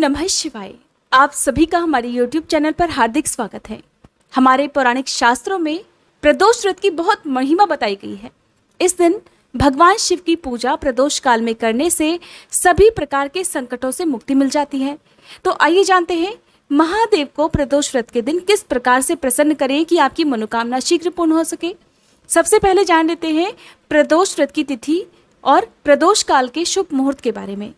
नमः शिवाय आप सभी का हमारे YouTube चैनल पर हार्दिक स्वागत है हमारे पौराणिक शास्त्रों में प्रदोष व्रत की बहुत महिमा बताई गई है इस दिन भगवान शिव की पूजा प्रदोष काल में करने से सभी प्रकार के संकटों से मुक्ति मिल जाती है तो आइए जानते हैं महादेव को प्रदोष व्रत के दिन किस प्रकार से प्रसन्न करें कि आपकी मनोकामना शीघ्र पूर्ण हो सके सबसे पहले जान लेते हैं प्रदोष व्रत की तिथि और प्रदोष काल के शुभ मुहूर्त के बारे में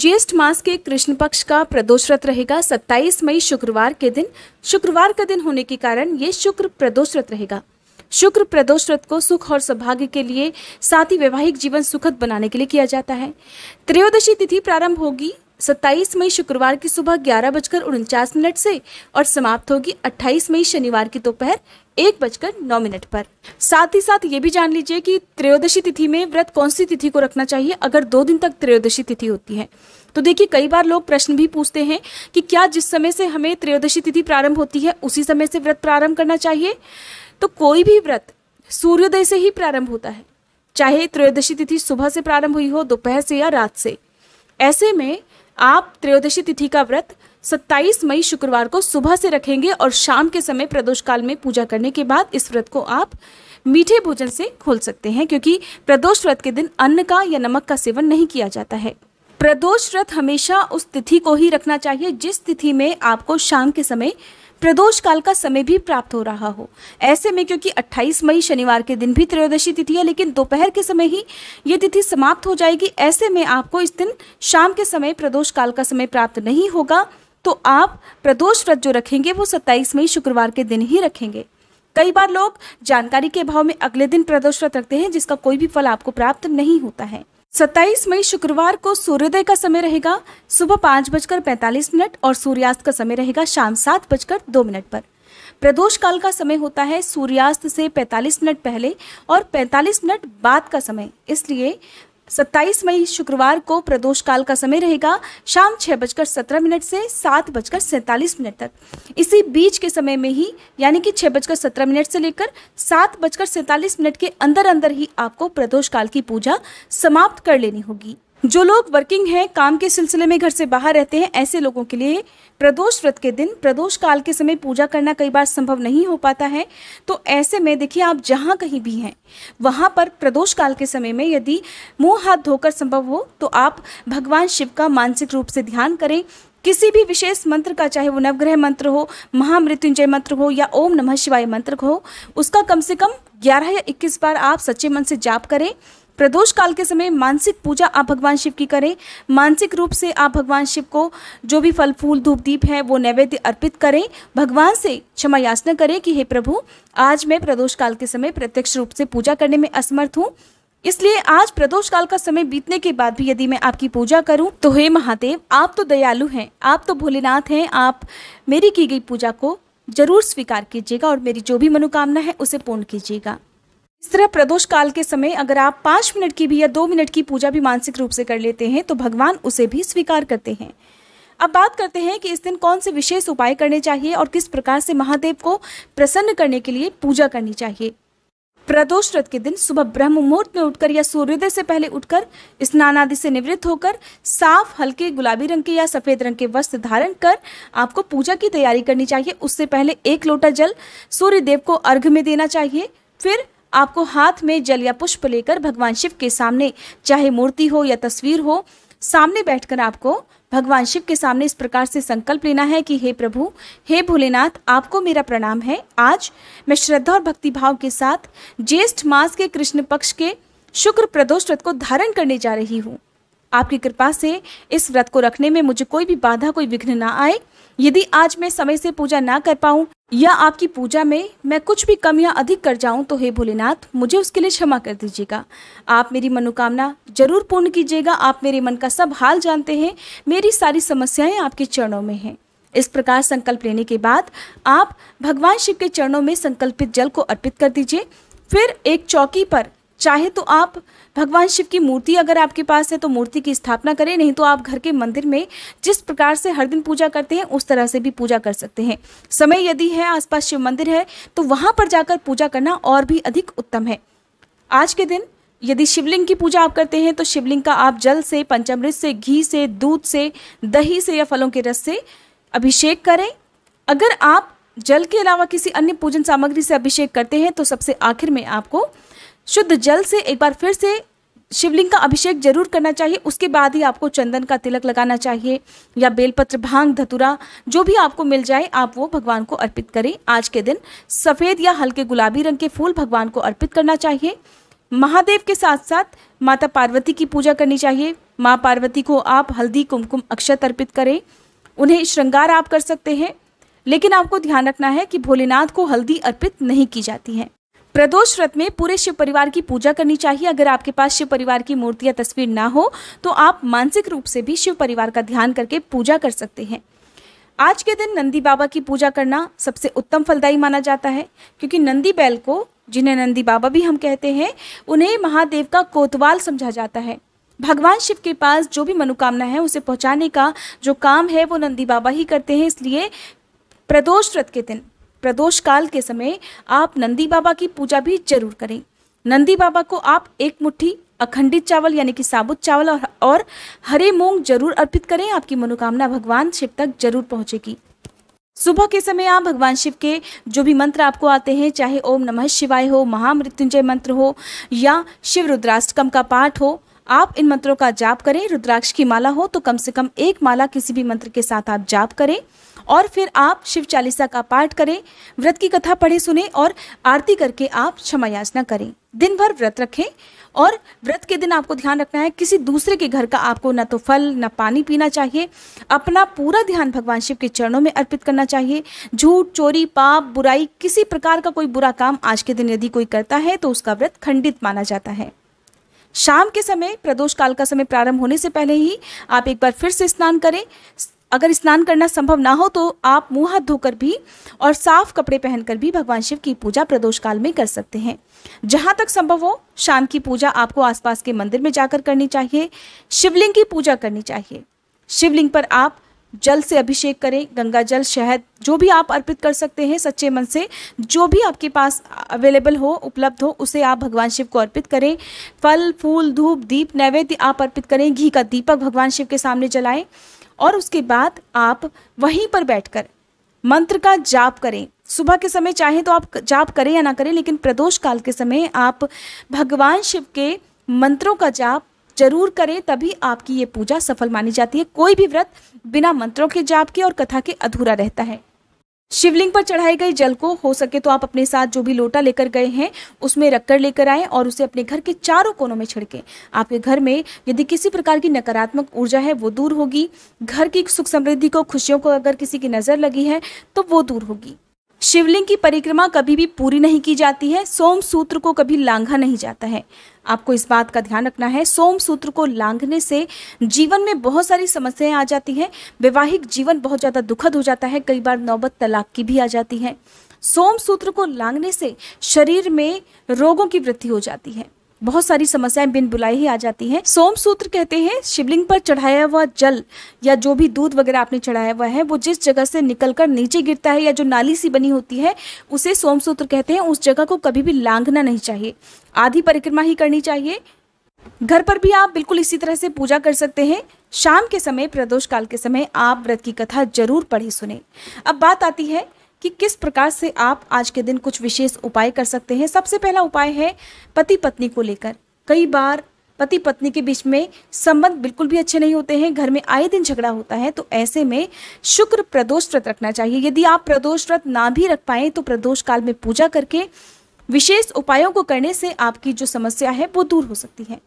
ज्येष्ठ मास के कृष्ण पक्ष का प्रदोष रथ रहेगा 27 मई शुक्रवार के दिन शुक्रवार का दिन होने के कारण ये शुक्र प्रदोष रथ रहेगा शुक्र प्रदोष रथ को सुख और सौभाग्य के लिए साथ ही वैवाहिक जीवन सुखद बनाने के लिए किया जाता है त्रयोदशी तिथि प्रारंभ होगी सत्ताईस मई शुक्रवार की सुबह ग्यारह बजकर उनचास मिनट से और समाप्त होगी अट्ठाईस मई शनिवार की दोपहर एक बजकर नौ मिनट पर साथ ही साथ ये भी जान लीजिए कि त्रयोदशी तिथि में व्रत कौन सी तिथि को रखना चाहिए अगर दो दिन तक त्रयोदशी तिथि होती है तो देखिए कई बार लोग प्रश्न भी पूछते हैं कि क्या जिस समय से हमें त्रयोदशी तिथि प्रारंभ होती है उसी समय से व्रत प्रारंभ करना चाहिए तो कोई भी व्रत सूर्योदय से ही प्रारंभ होता है चाहे त्रयोदशी तिथि सुबह से प्रारंभ हुई हो दोपहर से या रात से ऐसे में आप त्रयोदशी तिथि का व्रत 27 मई शुक्रवार को सुबह से रखेंगे और शाम के समय प्रदोष काल में पूजा करने के बाद इस व्रत को आप मीठे भोजन से खोल सकते हैं क्योंकि प्रदोष व्रत के दिन अन्न का या नमक का सेवन नहीं किया जाता है प्रदोष व्रत हमेशा उस तिथि को ही रखना चाहिए जिस तिथि में आपको शाम के समय प्रदोष काल का समय भी प्राप्त हो रहा हो ऐसे में क्योंकि 28 मई शनिवार के दिन भी त्रयोदशी तिथि है लेकिन दोपहर के समय ही ये तिथि समाप्त हो जाएगी ऐसे में आपको इस दिन शाम के समय प्रदोष काल का समय प्राप्त नहीं होगा तो आप प्रदोष व्रत जो रखेंगे वो सत्ताईस मई शुक्रवार के दिन ही रखेंगे कई बार लोग जानकारी के अभाव में अगले दिन प्रदोष व्रत रखते हैं जिसका कोई भी फल आपको प्राप्त नहीं होता है सत्ताईस मई शुक्रवार को सूर्योदय का समय रहेगा सुबह पाँच बजकर पैंतालीस मिनट और सूर्यास्त का समय रहेगा शाम सात बजकर दो मिनट पर प्रदोष काल का समय होता है सूर्यास्त से 45 मिनट पहले और 45 मिनट बाद का समय इसलिए सत्ताईस मई शुक्रवार को प्रदोष काल का समय रहेगा शाम छह बजकर सत्रह मिनट से सात बजकर सैंतालीस मिनट तक इसी बीच के समय में ही यानी कि छह बजकर सत्रह मिनट से लेकर सात बजकर सैंतालीस मिनट के अंदर अंदर ही आपको प्रदोष काल की पूजा समाप्त कर लेनी होगी जो लोग वर्किंग हैं काम के सिलसिले में घर से बाहर रहते हैं ऐसे लोगों के लिए प्रदोष व्रत के दिन प्रदोष काल के समय पूजा करना कई बार संभव नहीं हो पाता है तो ऐसे में देखिए आप जहाँ कहीं भी हैं वहाँ पर प्रदोष काल के समय में यदि मुंह हाथ धोकर संभव हो तो आप भगवान शिव का मानसिक रूप से ध्यान करें किसी भी विशेष मंत्र का चाहे वो नवग्रह मंत्र हो महामृत्युंजय मंत्र हो या ओम नमः शिवाय मंत्र हो उसका कम से कम ग्यारह या इक्कीस बार आप सच्चे मन से जाप करें प्रदोष काल के समय मानसिक पूजा आप भगवान शिव की करें मानसिक रूप से आप भगवान शिव को जो भी फल फूल धूप दीप है वो नैवेद्य अर्पित करें भगवान से क्षमा याचना करें कि हे प्रभु आज मैं प्रदोष काल के समय प्रत्यक्ष रूप से पूजा करने में असमर्थ हूँ इसलिए आज प्रदोष काल का समय बीतने के बाद भी यदि मैं आपकी पूजा करूं तो हे महादेव आप तो दयालु हैं आप तो भोलेनाथ हैं आप मेरी की गई पूजा को जरूर स्वीकार कीजिएगा और मेरी जो भी मनोकामना है उसे पूर्ण कीजिएगा इस तरह प्रदोष काल के समय अगर आप पांच मिनट की भी या दो मिनट की पूजा भी मानसिक रूप से कर लेते हैं तो भगवान उसे भी स्वीकार करते हैं अब बात करते हैं कि इस दिन कौन से विशेष उपाय करने चाहिए और किस प्रकार से महादेव को प्रसन्न करने के लिए पूजा करनी चाहिए प्रदोष व्रत के दिन सुबह ब्रह्म मुहूर्त में उठकर या सूर्योदय से पहले उठकर स्नान आदि से निवृत्त होकर साफ हल्के गुलाबी रंग के या सफेद रंग के वस्त्र धारण कर आपको पूजा की तैयारी करनी चाहिए उससे पहले एक लोटा जल सूर्य देव को अर्घ में देना चाहिए फिर आपको हाथ में जल या पुष्प लेकर भगवान शिव के सामने चाहे मूर्ति हो या तस्वीर हो सामने बैठकर आपको भगवान शिव के सामने इस प्रकार से संकल्प लेना है कि हे प्रभु हे भोलेनाथ आपको मेरा प्रणाम है आज मैं श्रद्धा और भक्तिभाव के साथ ज्येष्ठ मास के कृष्ण पक्ष के शुक्र प्रदोष व्रत को धारण करने जा रही हूँ आपकी कृपा से इस व्रत को रखने में मुझे कोई भी बाधा कोई विघ्न ना आए यदि आज मैं समय से पूजा ना कर पाऊँ या आपकी पूजा में मैं कुछ भी कमियाँ अधिक कर जाऊं तो हे भोलेनाथ मुझे उसके लिए क्षमा कर दीजिएगा आप मेरी मनोकामना जरूर पूर्ण कीजिएगा आप मेरे मन का सब हाल जानते हैं मेरी सारी समस्याएं आपके चरणों में हैं इस प्रकार संकल्प लेने के बाद आप भगवान शिव के चरणों में संकल्पित जल को अर्पित कर दीजिए फिर एक चौकी पर चाहे तो आप भगवान शिव की मूर्ति अगर आपके पास है तो मूर्ति की स्थापना करें नहीं तो आप घर के मंदिर में जिस प्रकार से हर दिन पूजा करते हैं उस तरह से भी पूजा कर सकते हैं समय यदि है आसपास शिव मंदिर है तो वहाँ पर जाकर पूजा करना और भी अधिक उत्तम है आज के दिन यदि शिवलिंग की पूजा आप करते हैं तो शिवलिंग का आप जल से पंचामृत से घी से दूध से दही से या फलों के रस से अभिषेक करें अगर आप जल के अलावा किसी अन्य पूजन सामग्री से अभिषेक करते हैं तो सबसे आखिर में आपको शुद्ध जल से एक बार फिर से शिवलिंग का अभिषेक जरूर करना चाहिए उसके बाद ही आपको चंदन का तिलक लगाना चाहिए या बेलपत्र भांग धतुरा जो भी आपको मिल जाए आप वो भगवान को अर्पित करें आज के दिन सफ़ेद या हल्के गुलाबी रंग के फूल भगवान को अर्पित करना चाहिए महादेव के साथ साथ माता पार्वती की पूजा करनी चाहिए माँ पार्वती को आप हल्दी कुमकुम अक्षत अर्पित करें उन्हें श्रृंगार आप कर सकते हैं लेकिन आपको ध्यान रखना है कि भोलेनाथ को हल्दी अर्पित नहीं की जाती है प्रदोष व्रत में पूरे शिव परिवार की पूजा करनी चाहिए अगर आपके पास शिव परिवार की मूर्ति या तस्वीर ना हो तो आप मानसिक रूप से भी शिव परिवार का ध्यान करके पूजा कर सकते हैं आज के दिन नंदी बाबा की पूजा करना सबसे उत्तम फलदायी माना जाता है क्योंकि नंदी बैल को जिन्हें नंदी बाबा भी हम कहते हैं उन्हें महादेव का कोतवाल समझा जाता है भगवान शिव के पास जो भी मनोकामना है उसे पहुंचाने का जो काम है वो नंदी बाबा ही करते हैं इसलिए प्रदोष व्रत के दिन प्रदोष काल के समय आप नंदी बाबा की पूजा भी जरूर करें नंदी बाबा को आप एक मुट्ठी अखंडित चावल यानी कि साबुत चावल और, और हरे मूंग जरूर अर्पित करें आपकी मनोकामना भगवान शिव तक जरूर पहुंचेगी सुबह के समय आप भगवान शिव के जो भी मंत्र आपको आते हैं चाहे ओम नमः शिवाय हो महामृत्युंजय मंत्र हो या शिव रुद्राष्टकम का पाठ हो आप इन मंत्रों का जाप करें रुद्राक्ष की माला हो तो कम से कम एक माला किसी भी मंत्र के साथ आप जाप करें और फिर आप शिव चालीसा का पाठ करें व्रत की कथा पढ़े सुने और आरती करके आप क्षमा याचना करें दिन भर व्रत रखें और व्रत के दिन आपको ध्यान रखना है किसी दूसरे के घर का आपको न तो फल न पानी पीना चाहिए अपना पूरा ध्यान भगवान शिव के चरणों में अर्पित करना चाहिए झूठ चोरी पाप बुराई किसी प्रकार का कोई बुरा काम आज के दिन यदि कोई करता है तो उसका व्रत खंडित माना जाता है शाम के समय प्रदोष काल का समय प्रारंभ होने से पहले ही आप एक बार फिर से स्नान करें अगर स्नान करना संभव ना हो तो आप मुंह हाथ धोकर भी और साफ कपड़े पहनकर भी भगवान शिव की पूजा प्रदोष काल में कर सकते हैं जहाँ तक संभव हो शाम की पूजा आपको आसपास के मंदिर में जाकर करनी चाहिए शिवलिंग की पूजा करनी चाहिए शिवलिंग पर आप जल से अभिषेक करें गंगा जल शहद जो भी आप अर्पित कर सकते हैं सच्चे मन से जो भी आपके पास अवेलेबल हो उपलब्ध हो उसे आप भगवान शिव को अर्पित करें फल फूल धूप दीप नैवेद्य आप अर्पित करें घी का दीपक भगवान शिव के सामने जलाएं और उसके बाद आप वहीं पर बैठकर मंत्र का जाप करें सुबह के समय चाहे तो आप जाप करें या ना करें लेकिन प्रदोष काल के समय आप भगवान शिव के मंत्रों का जाप जरूर करें तभी आपकी ये पूजा सफल मानी जाती है कोई भी व्रत बिना मंत्रों के जाप के और कथा के अधूरा रहता है शिवलिंग पर चढ़ाए गए जल को हो सके तो आप अपने साथ जो भी लोटा लेकर गए हैं उसमें रखकर लेकर आए और उसे अपने घर के चारों कोनों में छिड़कें आपके घर में यदि किसी प्रकार की नकारात्मक ऊर्जा है वो दूर होगी घर की सुख समृद्धि को खुशियों को अगर किसी की नज़र लगी है तो वो दूर होगी शिवलिंग की परिक्रमा कभी भी पूरी नहीं की जाती है सोम सूत्र को कभी लांघा नहीं जाता है आपको इस बात का ध्यान रखना है सोम सूत्र को लांघने से जीवन में बहुत सारी समस्याएं आ जाती हैं वैवाहिक जीवन बहुत ज़्यादा दुखद हो जाता है कई बार नौबत तलाक की भी आ जाती है सोम सूत्र को लांघने से शरीर में रोगों की वृद्धि हो जाती है बहुत सारी समस्याएं बिन बुलाए ही आ जाती हैं सोम सूत्र कहते हैं शिवलिंग पर चढ़ाया हुआ जल या जो भी दूध वगैरह आपने चढ़ाया हुआ है वो जिस जगह से निकलकर नीचे गिरता है या जो नाली सी बनी होती है उसे सोम सूत्र कहते हैं उस जगह को कभी भी लांघना नहीं चाहिए आधी परिक्रमा ही करनी चाहिए घर पर भी आप बिल्कुल इसी तरह से पूजा कर सकते हैं शाम के समय प्रदोष काल के समय आप व्रत की कथा जरूर पढ़ी सुने अब बात आती है कि किस प्रकार से आप आज के दिन कुछ विशेष उपाय कर सकते हैं सबसे पहला उपाय है पति पत्नी को लेकर कई बार पति पत्नी के बीच में संबंध बिल्कुल भी अच्छे नहीं होते हैं घर में आए दिन झगड़ा होता है तो ऐसे में शुक्र प्रदोष व्रत रखना चाहिए यदि आप प्रदोष व्रत ना भी रख पाए तो प्रदोष काल में पूजा करके विशेष उपायों को करने से आपकी जो समस्या है वो दूर हो सकती है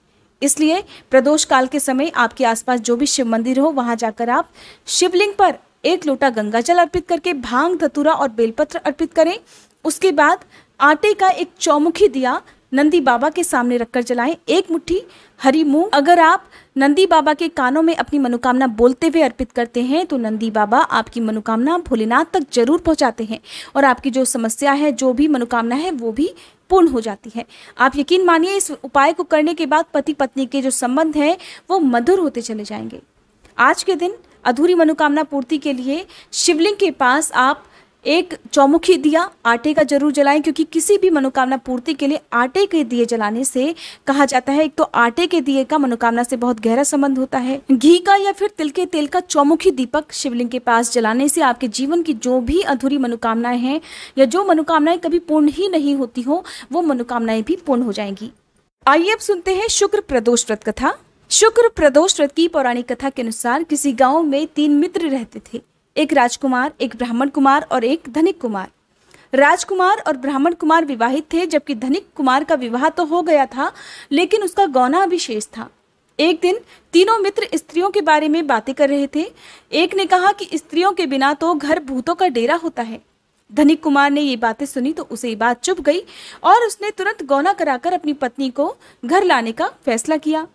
इसलिए प्रदोष काल के समय आपके आसपास जो भी शिव मंदिर हो वहाँ जाकर आप शिवलिंग पर एक लोटा गंगा जल अर्पित करके भांग धतूरा और बेलपत्र अर्पित करें उसके बाद आटे का एक चौमुखी दिया नंदी बाबा के सामने रखकर जलाएं एक मुट्ठी हरी मूंग अगर आप नंदी बाबा के कानों में अपनी मनोकामना बोलते हुए अर्पित करते हैं तो नंदी बाबा आपकी मनोकामना भोलेनाथ तक जरूर पहुंचाते हैं और आपकी जो समस्या है जो भी मनोकामना है वो भी पूर्ण हो जाती है आप यकीन मानिए इस उपाय को करने के बाद पति पत्नी के जो संबंध हैं वो मधुर होते चले जाएंगे आज के दिन अधूरी मनोकामना पूर्ति के लिए शिवलिंग के पास आप एक चौमुखी दिया आटे का जरूर जलाएं क्योंकि किसी भी मनोकामना पूर्ति के लिए आटे के दिए जलाने से कहा जाता है एक तो आटे के दिए का मनोकामना से बहुत गहरा संबंध होता है घी का या फिर तिल के तेल का चौमुखी दीपक शिवलिंग के पास जलाने से आपके जीवन की जो भी अधूरी मनोकामनाएं हैं या जो मनोकामनाएं कभी पूर्ण ही नहीं होती हो वो मनोकामनाएं भी पूर्ण हो जाएंगी आइए अब सुनते हैं शुक्र प्रदोष व्रत कथा शुक्र प्रदोष व्रत की पौराणिक कथा के अनुसार किसी गांव में तीन मित्र रहते थे एक राजकुमार एक ब्राह्मण कुमार और एक धनिक कुमार राजकुमार और ब्राह्मण कुमार विवाहित थे जबकि धनिक कुमार का विवाह तो हो गया था लेकिन उसका गौना भी शेष था एक दिन तीनों मित्र स्त्रियों के बारे में बातें कर रहे थे एक ने कहा कि स्त्रियों के बिना तो घर भूतों का डेरा होता है धनिक कुमार ने ये बातें सुनी तो उसे ये बात चुप गई और उसने तुरंत गौना कराकर अपनी पत्नी को घर लाने का फैसला किया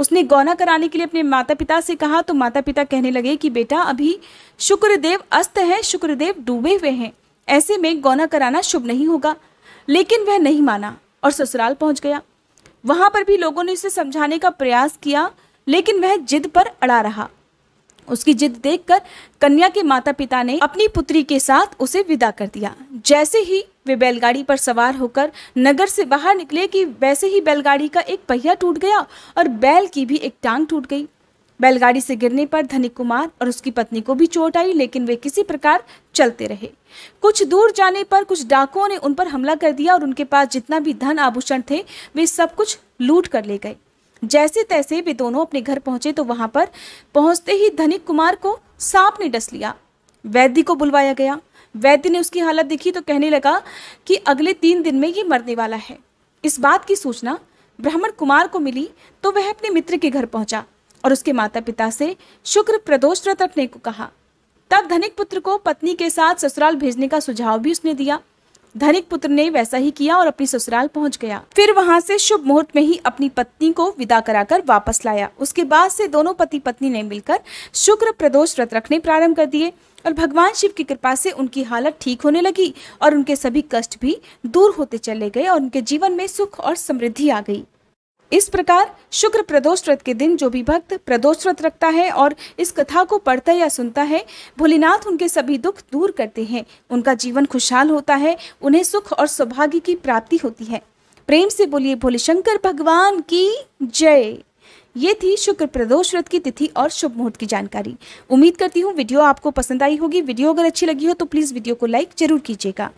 उसने गौना कराने के लिए अपने माता पिता से कहा तो माता पिता कहने लगे कि बेटा अभी शुक्रदेव अस्त है शुक्रदेव डूबे हुए हैं ऐसे में गौना कराना शुभ नहीं होगा लेकिन वह नहीं माना और ससुराल पहुंच गया वहां पर भी लोगों ने उसे समझाने का प्रयास किया लेकिन वह जिद पर अड़ा रहा उसकी जिद देखकर कन्या के माता पिता ने अपनी पुत्री के साथ उसे विदा कर दिया जैसे ही वे बैलगाड़ी पर सवार होकर नगर से बाहर निकले कि वैसे ही बैलगाड़ी का एक पहिया टूट गया और बैल की भी एक टांग टूट गई बैलगाड़ी से गिरने पर धनिक कुमार और उसकी पत्नी को भी चोट आई लेकिन वे किसी प्रकार चलते रहे कुछ दूर जाने पर कुछ डाकुओं ने उन पर हमला कर दिया और उनके पास जितना भी धन आभूषण थे वे सब कुछ लूट कर ले गए जैसे तैसे वे दोनों अपने घर पहुंचे तो वहां पर पहुंचते ही धनिक कुमार को सांप ने डस लिया वैद्य को बुलवाया गया वैद्य ने उसकी हालत देखी तो कहने लगा कि अगले तीन दिन में ये मरने वाला है इस बात की सूचना ब्राह्मण कुमार को मिली तो वह अपने मित्र के घर पहुंचा और उसके माता पिता से शुक्र प्रदोष रटने को कहा तब धनिक पुत्र को पत्नी के साथ ससुराल भेजने का सुझाव भी उसने दिया धनिक पुत्र ने वैसा ही किया और अपनी ससुराल पहुंच गया फिर वहां से शुभ मुहूर्त में ही अपनी पत्नी को विदा कराकर वापस लाया उसके बाद से दोनों पति पत्नी ने मिलकर शुक्र प्रदोष व्रत रखने प्रारंभ कर दिए और भगवान शिव की कृपा से उनकी हालत ठीक होने लगी और उनके सभी कष्ट भी दूर होते चले गए और उनके जीवन में सुख और समृद्धि आ गई इस प्रकार शुक्र प्रदोष व्रत के दिन जो भी भक्त प्रदोष व्रत रखता है और इस कथा को पढ़ता या सुनता है भोलेनाथ उनके सभी दुख दूर करते हैं उनका जीवन खुशहाल होता है उन्हें सुख और सौभाग्य की प्राप्ति होती है प्रेम से बोलिए भोले शंकर भगवान की जय ये थी शुक्र प्रदोष व्रत की तिथि और शुभ मुहूर्त की जानकारी उम्मीद करती हूँ वीडियो आपको पसंद आई होगी वीडियो अगर अच्छी लगी हो तो प्लीज़ वीडियो को लाइक जरूर कीजिएगा